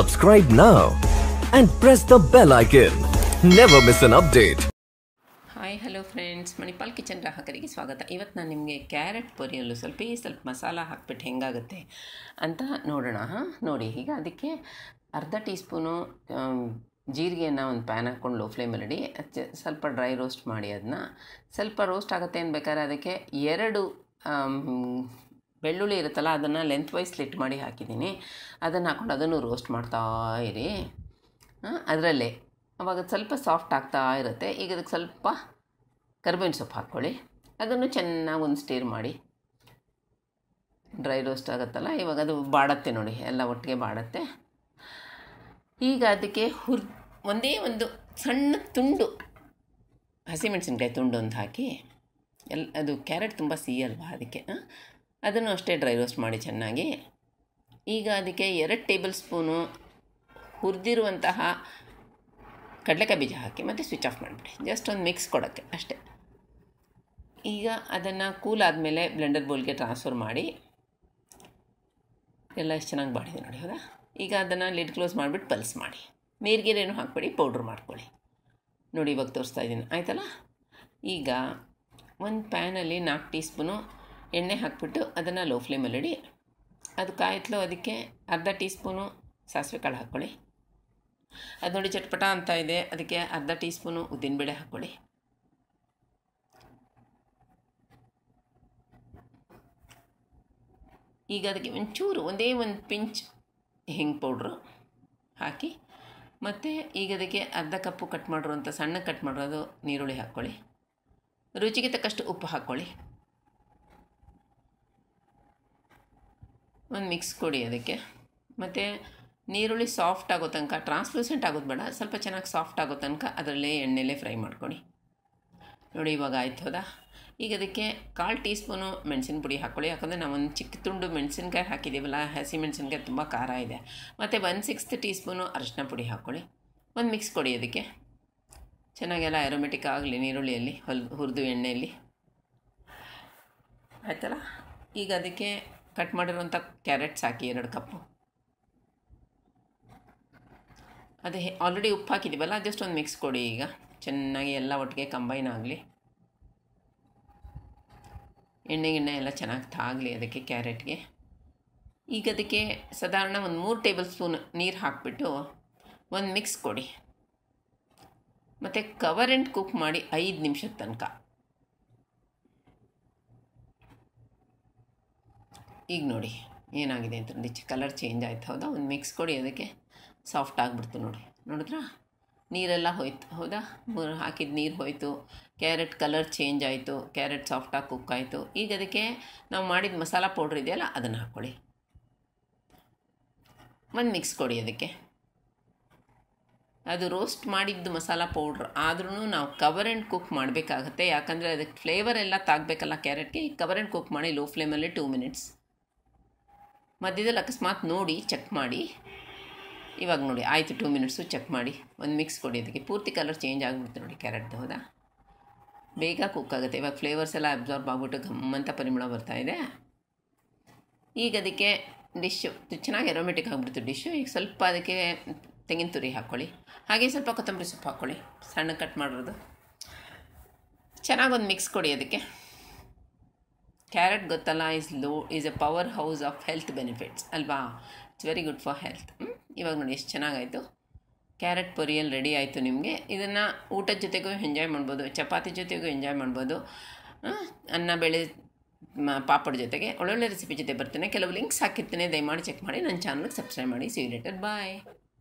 Subscribe now and press the bell icon. Never miss an update. Hi hello friends Manipal kitchen ಗ್ರಾಹಕರಿಗೆ ಸ್ವಾಗತ ಇವತ್ತು ನಾನು ನಿಮಗೆ ಕ್ಯಾರೆಟ್ ಪೊರಿಯಲು ಸ್ವಲ್ಪ ಸ್ವಲ್ಪ ಮಸಾಲ ಹಾಕ್ಬಿಟ್ಟು ಹೆಂಗಾಗುತ್ತೆ ಅಂತ ನೋಡೋಣ ಹಾಂ ನೋಡಿ ಈಗ ಅದಕ್ಕೆ ಅರ್ಧ ಟೀ ಸ್ಪೂನು ಜೀರಿಗೆಯನ್ನು ಒಂದು ಪ್ಯಾನ್ ಹಾಕ್ಕೊಂಡು ಲೋ ಫ್ಲೇಮಲ್ಲಿ ಇಡಿ ಸ್ವಲ್ಪ ಡ್ರೈ ರೋಸ್ಟ್ ಮಾಡಿ ಅದನ್ನ ಸ್ವಲ್ಪ ರೋಸ್ಟ್ ಆಗುತ್ತೆ ಅನ್ಬೇಕಾದ್ರೆ ಅದಕ್ಕೆ ಎರಡು ಬೆಳ್ಳುಳ್ಳಿ ಇರುತ್ತಲ್ಲ ಅದನ್ನು ಲೆಂತ್ ವೈಸ್ ಸ್ಲಿಟ್ ಮಾಡಿ ಹಾಕಿದ್ದೀನಿ ಅದನ್ನು ಹಾಕ್ಕೊಂಡು ಅದನ್ನು ರೋಸ್ಟ್ ಮಾಡ್ತಾ ಇರಿ ಅದರಲ್ಲೇ ಅವಾಗ ಸ್ವಲ್ಪ ಸಾಫ್ಟ್ ಆಗ್ತಾ ಇರುತ್ತೆ ಈಗ ಅದಕ್ಕೆ ಸ್ವಲ್ಪ ಕರ್ಬೇವಿನ ಸೊಪ್ಪು ಹಾಕ್ಕೊಳ್ಳಿ ಅದನ್ನು ಚೆನ್ನಾಗಿ ಒಂದು ಸ್ಟೀರ್ ಮಾಡಿ ಡ್ರೈ ರೋಸ್ಟ್ ಆಗುತ್ತಲ್ಲ ಇವಾಗ ಅದು ಬಾಡತ್ತೆ ನೋಡಿ ಎಲ್ಲ ಒಟ್ಟಿಗೆ ಬಾಡತ್ತೆ ಈಗ ಅದಕ್ಕೆ ಹುರ್ ಒಂದೇ ಒಂದು ಸಣ್ಣ ತುಂಡು ಹಸಿಮೆಣಸಿನ್ಕಾಯಿ ತುಂಡು ಒಂದು ಹಾಕಿ ಎಲ್ ಅದು ಕ್ಯಾರೆಟ್ ತುಂಬ ಸಿಹಿ ಅಲ್ವಾ ಅದಕ್ಕೆ ಅದನ್ನು ಅಷ್ಟೇ ಡ್ರೈ ರೋಸ್ಟ್ ಮಾಡಿ ಚೆನ್ನಾಗಿ ಈಗ ಅದಕ್ಕೆ ಎರಡು ಟೇಬಲ್ ಸ್ಪೂನು ಹುರಿದಿರುವಂತಹ ಕಡಲೆಕಾಯಿ ಬೀಜ ಹಾಕಿ ಮತ್ತು ಸ್ವಿಚ್ ಆಫ್ ಮಾಡಿಬಿಡಿ ಜಸ್ಟ್ ಒಂದು ಮಿಕ್ಸ್ ಕೊಡೋಕ್ಕೆ ಅಷ್ಟೆ ಈಗ ಅದನ್ನು ಕೂಲ್ ಆದಮೇಲೆ ಬ್ಲೆಂಡರ್ ಬೌಲ್ಗೆ ಟ್ರಾನ್ಸ್ಫರ್ ಮಾಡಿ ಎಲ್ಲ ಎಷ್ಟು ಚೆನ್ನಾಗಿ ಮಾಡಿದೆ ನೋಡಿ ಹೌದಾ ಈಗ ಅದನ್ನು ಲಿಡ್ ಕ್ಲೋಸ್ ಮಾಡಿಬಿಟ್ಟು ಪಲ್ಸ್ ಮಾಡಿ ನೀರಿಗೇರೇನು ಹಾಕ್ಬೇಡಿ ಪೌಡ್ರ್ ಮಾಡ್ಕೊಳ್ಳಿ ನೋಡಿ ಇವಾಗ ತೋರಿಸ್ತಾ ಇದ್ದೀನಿ ಆಯಿತಲ್ಲ ಈಗ ಒಂದು ಪ್ಯಾನಲ್ಲಿ ನಾಲ್ಕು ಟೀ ಸ್ಪೂನು ಎಣ್ಣೆ ಹಾಕಿಬಿಟ್ಟು ಅದನ್ನು ಲೋ ಇಡಿ ಅದು ಕಾಯಿತ್ಲು ಅದಕ್ಕೆ ಅರ್ಧ ಟೀ ಸ್ಪೂನು ಸಾಸಿವೆ ಕಾಳು ಹಾಕ್ಕೊಳ್ಳಿ ಅದು ನೋಡಿ ಚಟ್ಪಟ ಅಂತ ಇದೆ ಅದಕ್ಕೆ ಅರ್ಧ ಟೀ ಸ್ಪೂನು ಬೇಳೆ ಹಾಕ್ಕೊಳ್ಳಿ ಈಗ ಅದಕ್ಕೆ ಒಂಚೂರು ಒಂದೇ ಒಂದು ಪಿಂಚ್ ಹಿಂಗೆ ಪೌಡ್ರು ಹಾಕಿ ಮತ್ತು ಈಗ ಅದಕ್ಕೆ ಅರ್ಧ ಕಪ್ಪು ಕಟ್ ಮಾಡಿರುವಂಥ ಸಣ್ಣ ಕಟ್ ಮಾಡಿರೋದು ನೀರುಳ್ಳಿ ಹಾಕ್ಕೊಳ್ಳಿ ರುಚಿಗೆ ತಕ್ಕಷ್ಟು ಉಪ್ಪು ಹಾಕ್ಕೊಳ್ಳಿ ಒಂದು ಮಿಕ್ಸ್ ಕೊಡಿ ಅದಕ್ಕೆ ಮತ್ತು ನೀರುಳ್ಳಿ ಸಾಫ್ಟ್ ಆಗೋ ತನಕ ಟ್ರಾನ್ಸ್ಲೂಸೆಂಟ್ ಆಗೋದು ಬೇಡ ಸ್ವಲ್ಪ ಚೆನ್ನಾಗಿ ಸಾಫ್ಟ್ ಆಗೋ ತನಕ ಅದರಲ್ಲೇ ಎಣ್ಣೆಲೇ ಫ್ರೈ ಮಾಡ್ಕೊಳ್ಳಿ ನೋಡಿ ಇವಾಗ ಆಯ್ತು ಹೌದಾ ಈಗ ಅದಕ್ಕೆ ಕಾಲು ಟೀ ಸ್ಪೂನು ಮೆಣಸಿನ ಪುಡಿ ಹಾಕ್ಕೊಳ್ಳಿ ಯಾಕಂದರೆ ನಾವು ಒಂದು ಚಿಕ್ಕ ತುಂಡು ಮೆಣಸಿನ್ಕಾಯಿ ಹಾಕಿದ್ದೀವಲ್ಲ ಹಸಿ ಮೆಣಸಿನ್ಕಾಯಿ ತುಂಬ ಖಾರ ಇದೆ ಮತ್ತು ಒನ್ ಸಿಕ್ಸ್ತ್ ಟೀ ಸ್ಪೂನು ಅರಶಿನ ಪುಡಿ ಹಾಕ್ಕೊಳ್ಳಿ ಒಂದು ಮಿಕ್ಸ್ ಕೊಡಿ ಅದಕ್ಕೆ ಚೆನ್ನಾಗೆಲ್ಲ ಆ್ಯರೋಮೆಟಿಕ್ ಆಗಲಿ ನೀರುಳ್ಳಿಯಲ್ಲಿ ಹೊಲ್ ಹುರಿದು ಎಣ್ಣೆಯಲ್ಲಿ ಆಯ್ತಲ್ಲ ಈಗ ಅದಕ್ಕೆ ಕಟ್ ಮಾಡಿರುವಂಥ ಕ್ಯಾರೆಟ್ಸ್ ಹಾಕಿ ಎರಡು ಕಪ್ಪು ಅದೇ ಆಲ್ರೆಡಿ ಉಪ್ಪು ಹಾಕಿದ್ದೀವಲ್ಲ ಜಸ್ಟ್ ಒಂದು ಮಿಕ್ಸ್ ಕೊಡಿ ಈಗ ಚೆನ್ನಾಗಿ ಎಲ್ಲ ಒಟ್ಟಿಗೆ ಕಂಬೈನ್ ಆಗಲಿ ಎಣ್ಣೆ ಗಿಣ್ಣೆ ಎಲ್ಲ ಚೆನ್ನಾಗಿ ತಾಗಲಿ ಅದಕ್ಕೆ ಕ್ಯಾರೆಟ್ಗೆ ಈಗ ಅದಕ್ಕೆ ಸಾಧಾರಣ ಒಂದು ಮೂರು ಟೇಬಲ್ ಸ್ಪೂನ್ ನೀರು ಹಾಕಿಬಿಟ್ಟು ಒಂದು ಮಿಕ್ಸ್ ಕೊಡಿ ಮತ್ತು ಕವರ್ ಆ್ಯಂಡ್ ಕುಕ್ ಮಾಡಿ ಐದು ನಿಮಿಷದ ತನಕ ಈಗ ನೋಡಿ ಏನಾಗಿದೆ ಅಂತ ನೋಡಿ ಕಲರ್ ಚೇಂಜ್ ಆಯ್ತು ಹೌದಾ ಒಂದು ಮಿಕ್ಸ್ ಕೊಡಿ ಅದಕ್ಕೆ ಸಾಫ್ಟ್ ಆಗಿಬಿಡ್ತು ನೋಡಿ ನೋಡಿದ್ರಾ ನೀರೆಲ್ಲ ಹೋಯ್ತು ಹೌದಾ ಹಾಕಿದ ನೀರು ಹೋಯಿತು ಕ್ಯಾರೆಟ್ ಕಲರ್ ಚೇಂಜ್ ಆಯಿತು ಕ್ಯಾರೆಟ್ ಸಾಫ್ಟಾಗಿ ಕುಕ್ ಆಯಿತು ಈಗ ಅದಕ್ಕೆ ನಾವು ಮಾಡಿದ ಮಸಾಲ ಪೌಡ್ರ್ ಇದೆಯಲ್ಲ ಅದನ್ನು ಹಾಕ್ಕೊಳ್ಳಿ ಒಂದು ಮಿಕ್ಸ್ ಕೊಡಿ ಅದಕ್ಕೆ ಅದು ರೋಸ್ಟ್ ಮಾಡಿದ್ದು ಮಸಾಲ ಪೌಡ್ರ್ ಆದ್ರೂ ನಾವು ಕವರ್ ಆ್ಯಂಡ್ ಕುಕ್ ಮಾಡಬೇಕಾಗತ್ತೆ ಯಾಕಂದರೆ ಅದಕ್ಕೆ ಫ್ಲೇವರ್ ಎಲ್ಲ ತಾಗಬೇಕಲ್ಲ ಕ್ಯಾರೆಟ್ಗೆ ಕವರ್ ಆ್ಯಂಡ್ ಕುಕ್ ಮಾಡಿ ಲೋ ಫ್ಲೇಮಲ್ಲಿ ಟೂ ಮಿನಿಟ್ಸ್ ಮಧ್ಯದಲ್ಲಿ ಅಕಸ್ಮಾತ್ ನೋಡಿ ಚೆಕ್ ಮಾಡಿ ಇವಾಗ ನೋಡಿ ಆಯಿತು ಟೂ ಮಿನಿಟ್ಸು ಚೆಕ್ ಮಾಡಿ ಒಂದು ಮಿಕ್ಸ್ ಕೊಡಿ ಅದಕ್ಕೆ ಪೂರ್ತಿ ಕಲರ್ ಚೇಂಜ್ ಆಗಿಬಿಡ್ತು ನೋಡಿ ಕ್ಯಾರೆಟ್ದು ಹೌದಾ ಬೇಗ ಕುಕ್ ಆಗುತ್ತೆ ಇವಾಗ ಫ್ಲೇವರ್ಸ್ ಎಲ್ಲ ಅಬ್ಸಾರ್ಬ್ ಆಗಿಬಿಟ್ಟು ಗಮ್ಮಂತ ಪರಿಮಳ ಇದೆ ಈಗ ಅದಕ್ಕೆ ಡಿಶ್ಶು ಚೆನ್ನಾಗಿ ಅರೋಮೆಟಿಕ್ ಆಗಿಬಿಡ್ತು ಡಿಶ್ಶು ಈಗ ಸ್ವಲ್ಪ ಅದಕ್ಕೆ ತೆಂಗಿನ ತುರಿ ಹಾಕ್ಕೊಳ್ಳಿ ಹಾಗೆ ಸ್ವಲ್ಪ ಕೊತ್ತಂಬರಿ ಸೊಪ್ಪು ಹಾಕ್ಕೊಳ್ಳಿ ಸಣ್ಣ ಕಟ್ ಮಾಡಿರೋದು ಚೆನ್ನಾಗಿ ಒಂದು ಮಿಕ್ಸ್ ಕೊಡಿ ಅದಕ್ಕೆ ಕ್ಯಾರೆಟ್ ಗೊತ್ತಲ್ಲ is low is a power house of health benefits ಅಲ್ವಾ it's very good for health ಇವಾಗ ನೋಡಿ ಎಷ್ಟು ಚೆನ್ನಾಗಾಯಿತು ಕ್ಯಾರೆಟ್ ಪೊರಿಯಲ್ ರೆಡಿ ಆಯಿತು ನಿಮಗೆ ಇದನ್ನು ಊಟದ ಜೊತೆಗೂ ಎಂಜಾಯ್ ಮಾಡ್ಬೋದು ಚಪಾತಿ ಜೊತೆಗೂ ಎಂಜಾಯ್ ಮಾಡ್ಬೋದು ಅನ್ನ ಬೆಳೆ ಪಾಪಡ್ ಜೊತೆಗೆ ಒಳ್ಳೊಳ್ಳೆ ರೆಸಿಪಿ ಜೊತೆ ಬರ್ತೇನೆ ಕೆಲವು ಲಿಂಕ್ಸ್ ಹಾಕಿರ್ತೇನೆ ದಯಮಾಡಿ ಚೆಕ್ ಮಾಡಿ ನನ್ನ ಚಾನಲ್ಗೆ ಸಬ್ಸ್ಕ್ರೈಬ್ ಮಾಡಿ ಸಿ ಲೇಟರ್ ಬಾಯ್